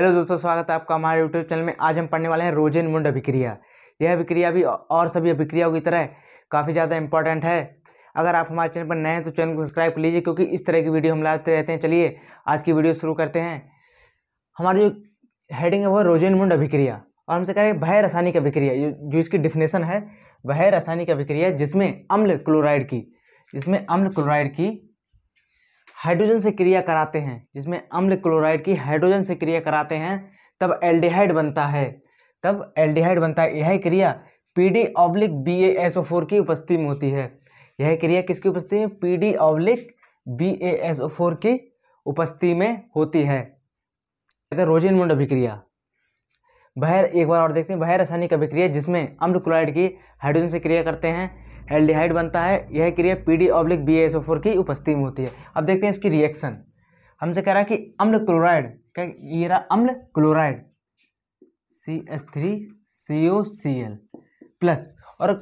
hello दोस्तों स्वागत है आपका हमारे यूट्यूब चैनल में आज हम पढ़ने वाले हैं रोजेन मुंड अभिक्रिया यह अभिक्रिया भी और सभी अभिक्रियाओं की तरह काफ़ी ज़्यादा इंपॉर्टेंट है अगर आप हमारे चैनल पर नए हैं तो चैनल को सब्सक्राइब कर लीजिए क्योंकि इस तरह की वीडियो हम लाते रहते हैं चलिए आज की वीडियो शुरू करते हैं हमारी जो हेडिंग है वो रोजेन मुंड अभिक्रिया और हमसे कह रहे हैं भय रासायनिक अभिक्रिया जो इसकी डिफिनेशन है भय रासायनिक अभिक्रिया जिसमें अम्ल क्लोराइड की जिसमें अम्ल क्लोराइड की हाइड्रोजन से क्रिया कराते हैं जिसमें अम्ल क्लोराइड की हाइड्रोजन से क्रिया कराते हैं तब एल्डिहाइड बनता है तब एल्डिहाइड बनता है यह क्रिया P D oblique B A S O four की उपस्थिति में होती है यह क्रिया किसकी उपस्थिति में P D oblique B A S O four की उपस्थिति में होती है कहते हैं रोजिन मुंड अभिक्रिया बहर एक बार और देखते हैं बहर रासायनिक अभिक्रिया जिसमें अम्ल क्लोराइड की हाइड्रोजन से क्रिया करते हैं एल्डिहाइड बनता है यह क्रिया P D oblique B S O four की उपस्थिति में होती है अब देखते हैं इसकी रिएक्शन हमसे कह रहा है कि अम्ल क्लोराइड क्या ये रहा अम्ल chloride C S three C O C L plus और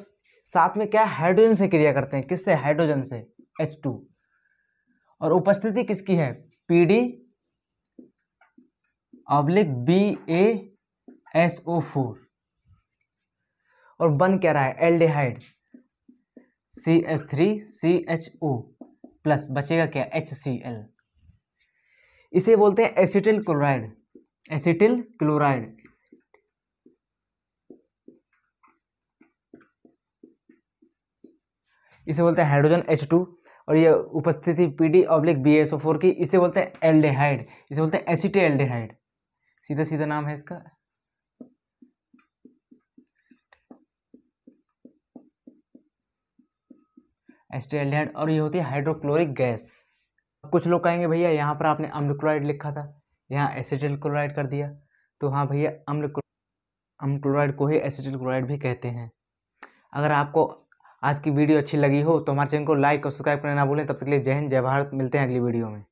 साथ में क्या हाइड्रोजन से क्रिया करते हैं किससे हाइड्रोजन से एच टू और उपस्थिति किसकी है P D oblique B A S O four और बन क्या रहा है aldehyde C H three C H O plus बचेगा क्या एच सी एल इसे बोलते हैं एसिटिल क्लोराइड एसिटिल क्लोराइड इसे बोलते हैं हाइड्रोजन एच टू और ये उपस्थिति P D oblique B S O four की इसे बोलते हैं एल्डेहाइड इसे बोलते हैं एसिटे एल्डेहाइड सीधा सीधा नाम है इसका एस्टेलडेहाइड और ये होती है हाइड्रोक्लोरिक गैस कुछ लोग कहेंगे भैया यहाँ पर आपने अम्ल क्लोराइड लिखा था यहाँ एसिडिल क्लोराइड कर दिया तो हाँ भैया अम्ल अम्ल क्लोराइड को ही एसिडिल क्लोराइड भी कहते हैं अगर आपको आज की वीडियो अच्छी लगी हो तो हमारे चैनल को लाइक और सब्सक्राइब करना ना भूलें तब तक के लिए जय हिंद जय भारत मिलते हैं अगली वीडियो में